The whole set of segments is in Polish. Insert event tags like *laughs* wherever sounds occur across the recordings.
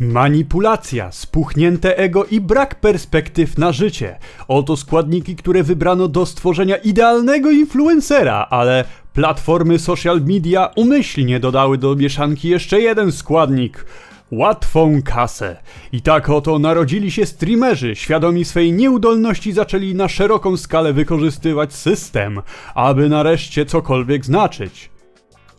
Manipulacja, spuchnięte ego i brak perspektyw na życie. Oto składniki, które wybrano do stworzenia idealnego influencera, ale platformy social media umyślnie dodały do mieszanki jeszcze jeden składnik łatwą kasę. I tak oto narodzili się streamerzy, świadomi swej nieudolności zaczęli na szeroką skalę wykorzystywać system, aby nareszcie cokolwiek znaczyć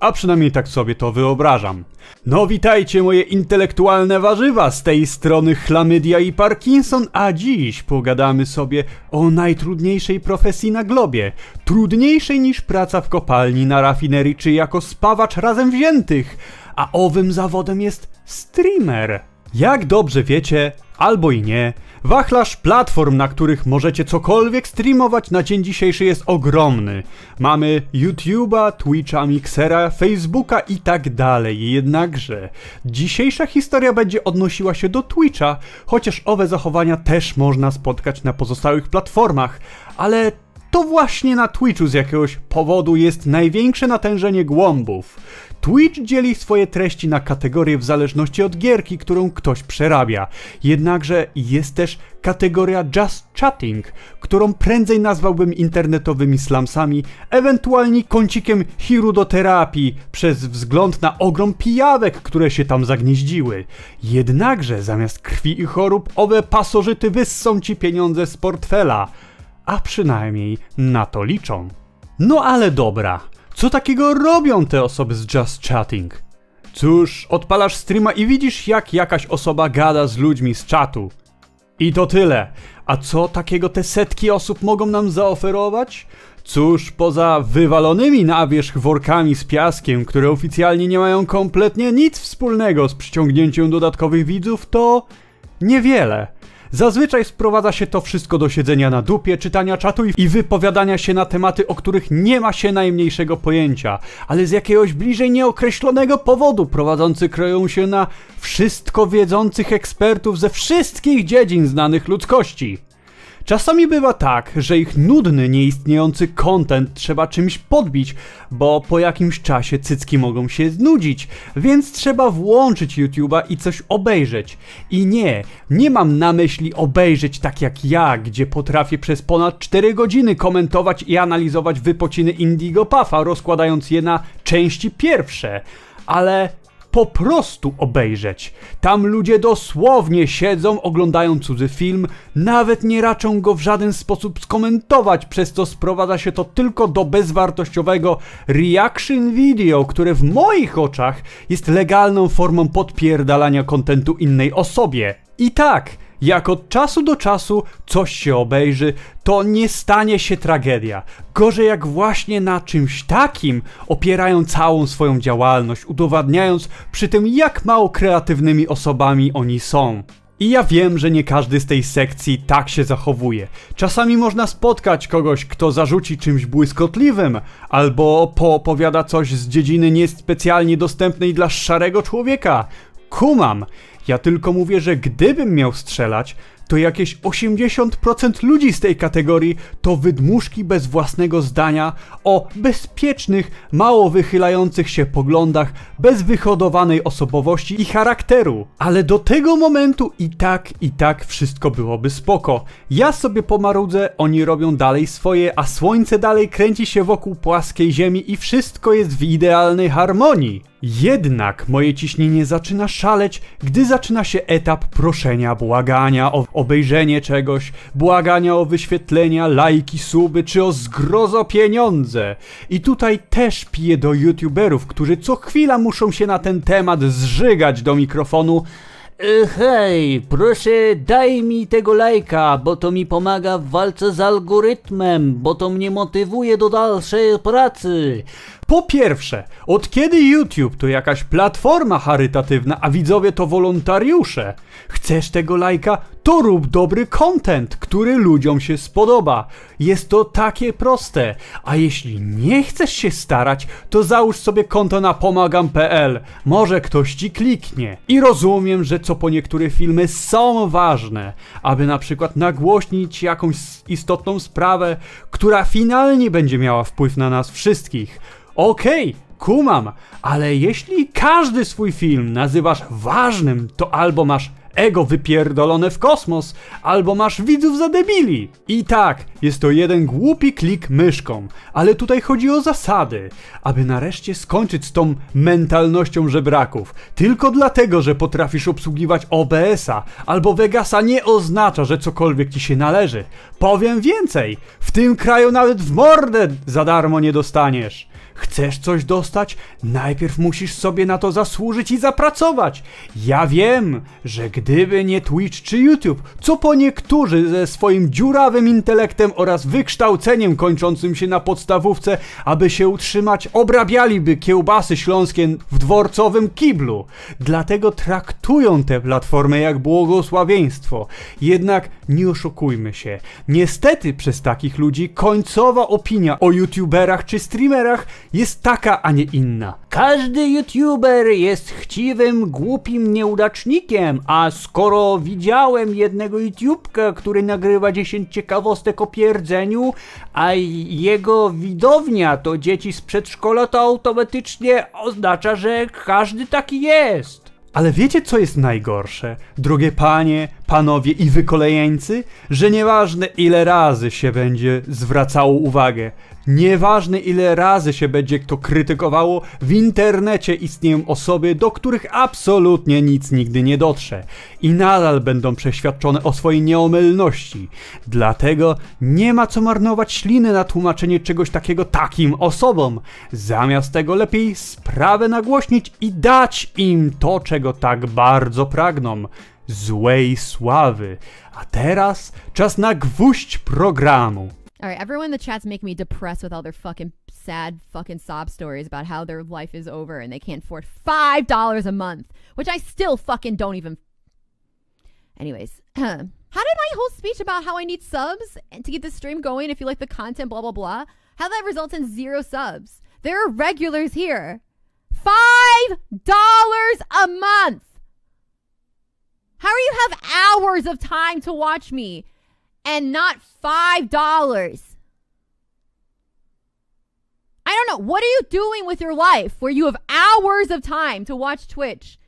a przynajmniej tak sobie to wyobrażam. No witajcie moje intelektualne warzywa, z tej strony Chlamydia i Parkinson, a dziś pogadamy sobie o najtrudniejszej profesji na globie. Trudniejszej niż praca w kopalni, na rafinerii czy jako spawacz razem wziętych, a owym zawodem jest streamer. Jak dobrze wiecie, albo i nie, Wachlarz platform, na których możecie cokolwiek streamować na dzień dzisiejszy jest ogromny. Mamy YouTube'a, Twitcha, Mixera, Facebooka i tak dalej. Jednakże dzisiejsza historia będzie odnosiła się do Twitcha, chociaż owe zachowania też można spotkać na pozostałych platformach, ale to właśnie na Twitchu z jakiegoś powodu jest największe natężenie głąbów. Twitch dzieli swoje treści na kategorie w zależności od gierki, którą ktoś przerabia. Jednakże jest też kategoria Just Chatting, którą prędzej nazwałbym internetowymi slamsami, ewentualnie kącikiem hirudoterapii przez wzgląd na ogrom pijawek, które się tam zagnieździły. Jednakże zamiast krwi i chorób owe pasożyty wyssą ci pieniądze z portfela. A przynajmniej na to liczą. No ale dobra. Co takiego robią te osoby z Just Chatting? Cóż, odpalasz streama i widzisz jak jakaś osoba gada z ludźmi z czatu. I to tyle. A co takiego te setki osób mogą nam zaoferować? Cóż, poza wywalonymi na wierzch workami z piaskiem, które oficjalnie nie mają kompletnie nic wspólnego z przyciągnięciem dodatkowych widzów, to niewiele. Zazwyczaj sprowadza się to wszystko do siedzenia na dupie, czytania czatu i wypowiadania się na tematy, o których nie ma się najmniejszego pojęcia, ale z jakiegoś bliżej nieokreślonego powodu prowadzący kroją się na wszystko wiedzących ekspertów ze wszystkich dziedzin znanych ludzkości. Czasami bywa tak, że ich nudny, nieistniejący content trzeba czymś podbić, bo po jakimś czasie cycki mogą się znudzić, więc trzeba włączyć YouTube'a i coś obejrzeć. I nie, nie mam na myśli obejrzeć tak jak ja, gdzie potrafię przez ponad 4 godziny komentować i analizować wypociny Indigo Puffa, rozkładając je na części pierwsze ale po prostu obejrzeć. Tam ludzie dosłownie siedzą, oglądają cudzy film, nawet nie raczą go w żaden sposób skomentować, przez co sprowadza się to tylko do bezwartościowego reaction video, które w moich oczach jest legalną formą podpierdalania kontentu innej osobie. I tak, jak od czasu do czasu coś się obejrzy, to nie stanie się tragedia. Gorzej jak właśnie na czymś takim opierają całą swoją działalność, udowadniając przy tym jak mało kreatywnymi osobami oni są. I ja wiem, że nie każdy z tej sekcji tak się zachowuje. Czasami można spotkać kogoś, kto zarzuci czymś błyskotliwym, albo poopowiada coś z dziedziny niespecjalnie dostępnej dla szarego człowieka kumam. Ja tylko mówię, że gdybym miał strzelać, to jakieś 80% ludzi z tej kategorii to wydmuszki bez własnego zdania o bezpiecznych, mało wychylających się poglądach, bez wyhodowanej osobowości i charakteru. Ale do tego momentu i tak, i tak wszystko byłoby spoko. Ja sobie pomarudzę, oni robią dalej swoje, a słońce dalej kręci się wokół płaskiej ziemi i wszystko jest w idealnej harmonii. Jednak moje ciśnienie zaczyna szaleć, gdy zaczyna się etap proszenia, błagania o obejrzenie czegoś, błagania o wyświetlenia, lajki, suby czy o zgrozo pieniądze. I tutaj też piję do youtuberów, którzy co chwila muszą się na ten temat zżygać do mikrofonu. E, hej, proszę daj mi tego lajka, bo to mi pomaga w walce z algorytmem, bo to mnie motywuje do dalszej pracy. Po pierwsze, od kiedy YouTube to jakaś platforma charytatywna, a widzowie to wolontariusze? Chcesz tego lajka? To rób dobry content, który ludziom się spodoba. Jest to takie proste. A jeśli nie chcesz się starać, to załóż sobie konto na pomagam.pl. Może ktoś ci kliknie. I rozumiem, że co po niektóre filmy są ważne, aby na przykład nagłośnić jakąś istotną sprawę, która finalnie będzie miała wpływ na nas wszystkich. Okej, okay, kumam, ale jeśli każdy swój film nazywasz ważnym, to albo masz ego wypierdolone w kosmos, albo masz widzów za debili. I tak, jest to jeden głupi klik myszką, ale tutaj chodzi o zasady, aby nareszcie skończyć z tą mentalnością żebraków. Tylko dlatego, że potrafisz obsługiwać OBS-a albo Vegasa nie oznacza, że cokolwiek ci się należy. Powiem więcej, w tym kraju nawet w mordę za darmo nie dostaniesz. Chcesz coś dostać? Najpierw musisz sobie na to zasłużyć i zapracować. Ja wiem, że gdyby nie Twitch czy YouTube, co po niektórzy ze swoim dziurawym intelektem oraz wykształceniem kończącym się na podstawówce, aby się utrzymać, obrabialiby kiełbasy śląskie w dworcowym kiblu. Dlatego traktują te platformy jak błogosławieństwo. Jednak nie oszukujmy się. Niestety przez takich ludzi końcowa opinia o youtuberach czy streamerach jest taka, a nie inna. Każdy youtuber jest chciwym, głupim nieudacznikiem, a skoro widziałem jednego youtubka, który nagrywa 10 ciekawostek o pierdzeniu, a jego widownia to dzieci z przedszkola, to automatycznie oznacza, że każdy taki jest. Ale wiecie co jest najgorsze? Drogie panie, panowie i wykolejeńcy, że nieważne ile razy się będzie zwracało uwagę, nieważne ile razy się będzie kto krytykowało, w internecie istnieją osoby, do których absolutnie nic nigdy nie dotrze i nadal będą przeświadczone o swojej nieomylności. Dlatego nie ma co marnować śliny na tłumaczenie czegoś takiego takim osobom. Zamiast tego lepiej sprawę nagłośnić i dać im to, czego tak bardzo pragną. złej sławy. A teraz czas na gwóźdź programu. All right, everyone in the chat's making me depressed with all their fucking sad fucking sob stories about how their life is over and they can't afford five dollars a month, which I still fucking don't even. Anyways, *clears throat* how did my whole speech about how I need subs to get the stream going? If you like the content, blah blah blah, how that results in zero subs. There are regulars here, five dollars a month. How do you have hours of time to watch me and not $5? I don't know. What are you doing with your life where you have hours of time to watch Twitch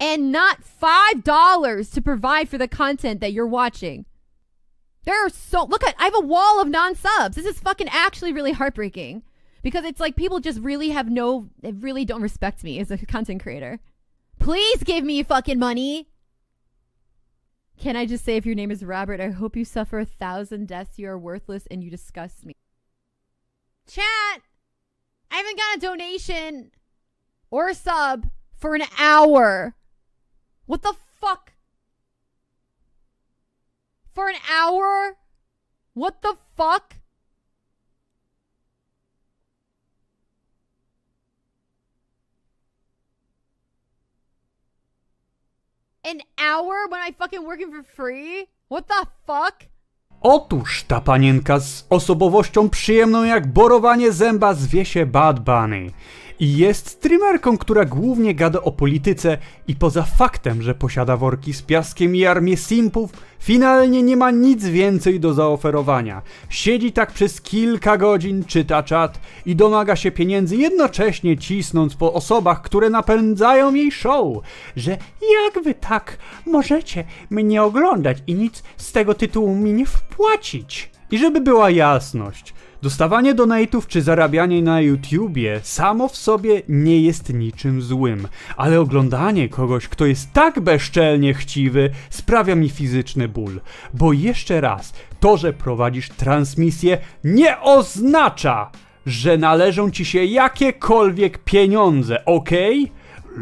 and not $5 to provide for the content that you're watching? There are so look at I have a wall of non-subs. This is fucking actually really heartbreaking because it's like people just really have no they really don't respect me as a content creator. Please give me fucking money. Can I just say, if your name is Robert, I hope you suffer a thousand deaths. You are worthless and you disgust me. Chat, I haven't got a donation or a sub for an hour. What the fuck? For an hour? What the fuck? An hour when I fucking working for free? What the fuck? Otóż ta panienka z osobowością przyjemną jak borowanie zęba zwie się Bad Bunny jest streamerką, która głównie gada o polityce i poza faktem, że posiada worki z piaskiem i armię simpów, finalnie nie ma nic więcej do zaoferowania. Siedzi tak przez kilka godzin, czyta czat i domaga się pieniędzy, jednocześnie cisnąc po osobach, które napędzają jej show, że jak wy tak możecie mnie oglądać i nic z tego tytułu mi nie wpłacić. I żeby była jasność, Dostawanie donate'ów czy zarabianie na YouTubie samo w sobie nie jest niczym złym, ale oglądanie kogoś, kto jest tak bezczelnie chciwy, sprawia mi fizyczny ból. Bo jeszcze raz, to, że prowadzisz transmisję nie oznacza, że należą ci się jakiekolwiek pieniądze, ok?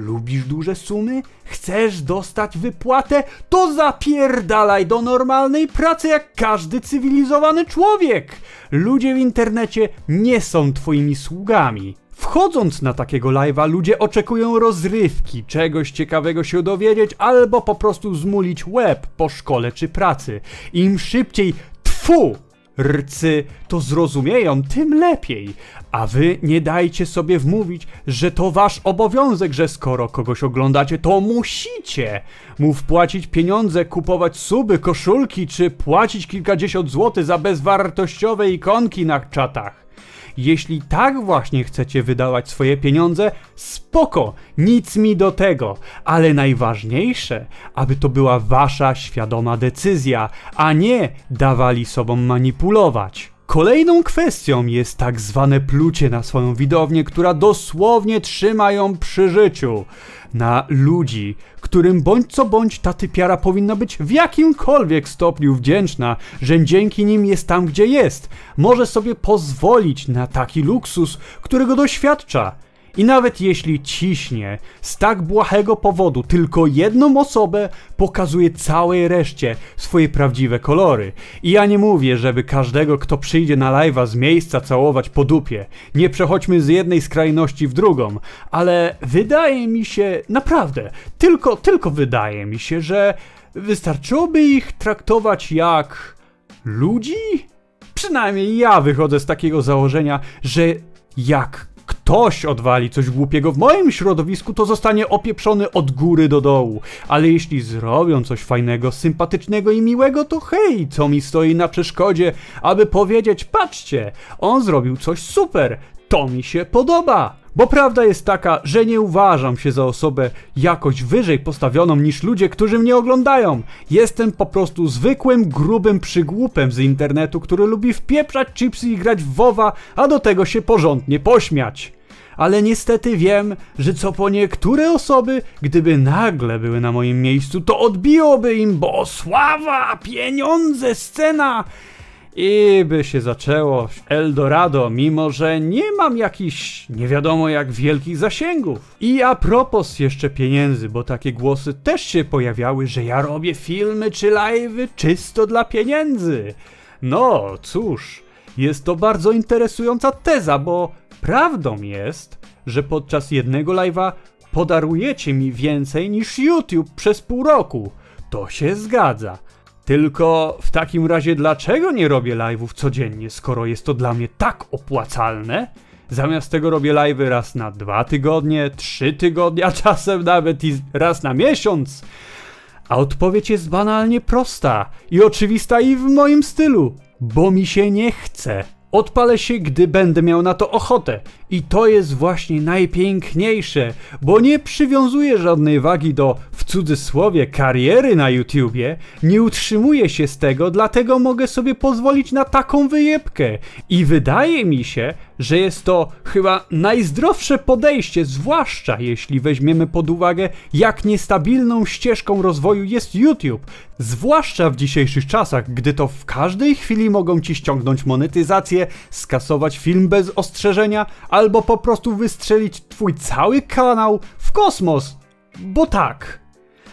Lubisz duże sumy? Chcesz dostać wypłatę? To zapierdalaj do normalnej pracy jak każdy cywilizowany człowiek! Ludzie w internecie nie są twoimi sługami. Wchodząc na takiego live'a, ludzie oczekują rozrywki, czegoś ciekawego się dowiedzieć albo po prostu zmulić łeb po szkole czy pracy. Im szybciej, tfu, rcy to zrozumieją, tym lepiej. A wy nie dajcie sobie wmówić, że to wasz obowiązek, że skoro kogoś oglądacie, to musicie mu wpłacić pieniądze, kupować suby, koszulki, czy płacić kilkadziesiąt złotych za bezwartościowe ikonki na czatach. Jeśli tak właśnie chcecie wydawać swoje pieniądze, spoko, nic mi do tego, ale najważniejsze, aby to była wasza świadoma decyzja, a nie dawali sobą manipulować. Kolejną kwestią jest tak zwane plucie na swoją widownię, która dosłownie trzyma ją przy życiu. Na ludzi, którym bądź co bądź ta typiara powinna być w jakimkolwiek stopniu wdzięczna, że dzięki nim jest tam, gdzie jest. Może sobie pozwolić na taki luksus, którego doświadcza. I nawet jeśli ciśnie z tak błahego powodu tylko jedną osobę, pokazuje całej reszcie swoje prawdziwe kolory. I ja nie mówię, żeby każdego, kto przyjdzie na live'a z miejsca całować po dupie. Nie przechodźmy z jednej skrajności w drugą, ale wydaje mi się, naprawdę, tylko, tylko wydaje mi się, że wystarczyłoby ich traktować jak ludzi? Przynajmniej ja wychodzę z takiego założenia, że jak ktoś odwali coś głupiego w moim środowisku, to zostanie opieprzony od góry do dołu. Ale jeśli zrobią coś fajnego, sympatycznego i miłego, to hej, co mi stoi na przeszkodzie, aby powiedzieć, patrzcie, on zrobił coś super, to mi się podoba. Bo prawda jest taka, że nie uważam się za osobę jakoś wyżej postawioną niż ludzie, którzy mnie oglądają. Jestem po prostu zwykłym, grubym przygłupem z internetu, który lubi wpieprzać chipsy i grać w WoWa, a do tego się porządnie pośmiać ale niestety wiem, że co po niektóre osoby, gdyby nagle były na moim miejscu, to odbiłoby im, bo sława, pieniądze, scena. I by się zaczęło Eldorado, mimo że nie mam jakichś nie wiadomo jak wielkich zasięgów. I a propos jeszcze pieniędzy, bo takie głosy też się pojawiały, że ja robię filmy czy live'y czysto dla pieniędzy. No cóż, jest to bardzo interesująca teza, bo Prawdą jest, że podczas jednego live'a podarujecie mi więcej niż YouTube przez pół roku. To się zgadza. Tylko w takim razie dlaczego nie robię live'ów codziennie, skoro jest to dla mnie tak opłacalne? Zamiast tego robię live'y raz na dwa tygodnie, trzy tygodnie, a czasem nawet i raz na miesiąc. A odpowiedź jest banalnie prosta i oczywista i w moim stylu, bo mi się nie chce. Odpalę się, gdy będę miał na to ochotę. I to jest właśnie najpiękniejsze, bo nie przywiązuję żadnej wagi do, w cudzysłowie, kariery na YouTubie, nie utrzymuję się z tego, dlatego mogę sobie pozwolić na taką wyjebkę. I wydaje mi się, że jest to chyba najzdrowsze podejście, zwłaszcza jeśli weźmiemy pod uwagę, jak niestabilną ścieżką rozwoju jest YouTube. Zwłaszcza w dzisiejszych czasach, gdy to w każdej chwili mogą ci ściągnąć monetyzację, skasować film bez ostrzeżenia, albo po prostu wystrzelić twój cały kanał w kosmos. Bo tak.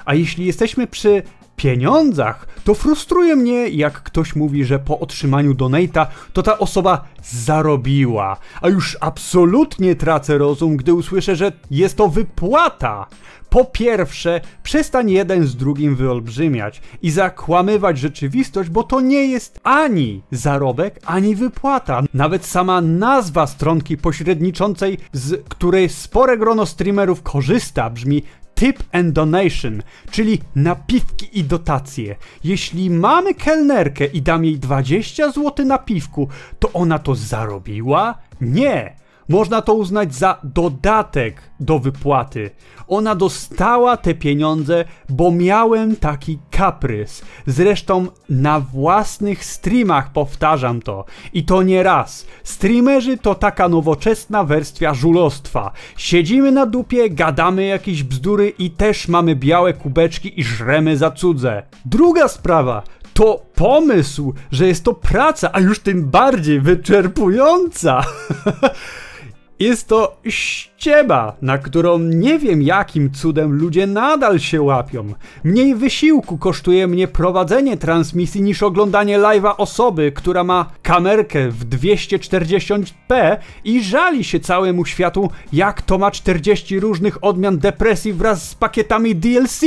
A jeśli jesteśmy przy pieniądzach, to frustruje mnie, jak ktoś mówi, że po otrzymaniu donata to ta osoba zarobiła. A już absolutnie tracę rozum, gdy usłyszę, że jest to wypłata. Po pierwsze, przestań jeden z drugim wyolbrzymiać i zakłamywać rzeczywistość, bo to nie jest ani zarobek, ani wypłata. Nawet sama nazwa stronki pośredniczącej, z której spore grono streamerów korzysta, brzmi tip and donation, czyli napiwki i dotacje. Jeśli mamy kelnerkę i dam jej 20 zł na piwku, to ona to zarobiła? Nie! Można to uznać za dodatek do wypłaty. Ona dostała te pieniądze, bo miałem taki kaprys. Zresztą na własnych streamach powtarzam to. I to nie raz. Streamerzy to taka nowoczesna wersja żulostwa. Siedzimy na dupie, gadamy jakieś bzdury i też mamy białe kubeczki i żremy za cudze. Druga sprawa to pomysł, że jest to praca, a już tym bardziej wyczerpująca. *laughs* Jest to ścieba, na którą nie wiem jakim cudem ludzie nadal się łapią. Mniej wysiłku kosztuje mnie prowadzenie transmisji niż oglądanie live'a osoby, która ma kamerkę w 240p i żali się całemu światu, jak to ma 40 różnych odmian depresji wraz z pakietami DLC.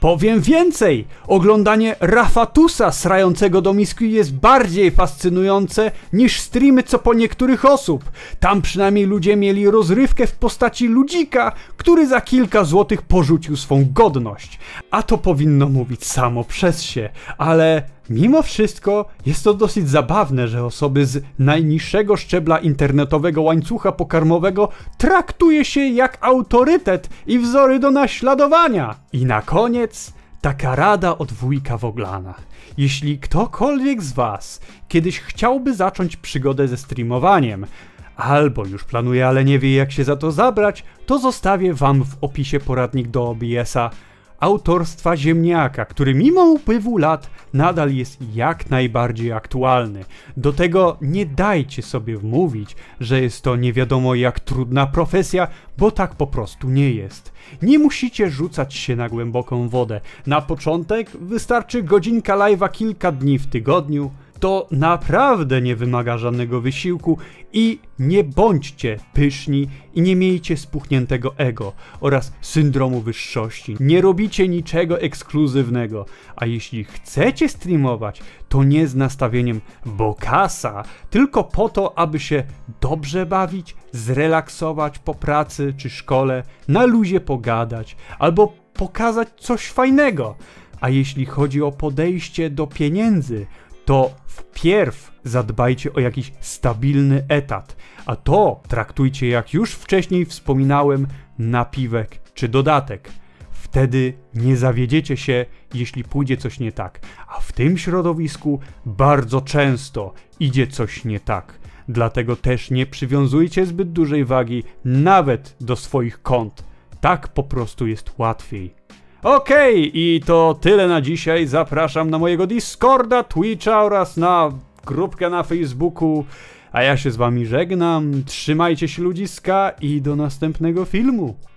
Powiem więcej, oglądanie Rafatusa srającego do miski jest bardziej fascynujące niż streamy co po niektórych osób. Tam przynajmniej ludzie mieli rozrywkę w postaci ludzika, który za kilka złotych porzucił swą godność. A to powinno mówić samo przez się, ale Mimo wszystko jest to dosyć zabawne, że osoby z najniższego szczebla internetowego łańcucha pokarmowego traktuje się jak autorytet i wzory do naśladowania. I na koniec taka rada od wujka Woglana. Jeśli ktokolwiek z Was kiedyś chciałby zacząć przygodę ze streamowaniem, albo już planuje, ale nie wie jak się za to zabrać, to zostawię Wam w opisie poradnik do OBS-a autorstwa Ziemniaka, który mimo upływu lat nadal jest jak najbardziej aktualny. Do tego nie dajcie sobie wmówić, że jest to nie wiadomo jak trudna profesja, bo tak po prostu nie jest. Nie musicie rzucać się na głęboką wodę. Na początek wystarczy godzinka live'a kilka dni w tygodniu, to naprawdę nie wymaga żadnego wysiłku i nie bądźcie pyszni i nie miejcie spuchniętego ego oraz syndromu wyższości. Nie robicie niczego ekskluzywnego, a jeśli chcecie streamować, to nie z nastawieniem bokasa, tylko po to, aby się dobrze bawić, zrelaksować po pracy czy szkole, na luzie pogadać albo pokazać coś fajnego. A jeśli chodzi o podejście do pieniędzy, to wpierw zadbajcie o jakiś stabilny etat, a to traktujcie, jak już wcześniej wspominałem, napiwek czy dodatek. Wtedy nie zawiedziecie się, jeśli pójdzie coś nie tak, a w tym środowisku bardzo często idzie coś nie tak. Dlatego też nie przywiązujcie zbyt dużej wagi nawet do swoich kont. Tak po prostu jest łatwiej. Okej, okay, i to tyle na dzisiaj. Zapraszam na mojego Discorda, Twitcha oraz na grupkę na Facebooku. A ja się z wami żegnam. Trzymajcie się ludziska i do następnego filmu.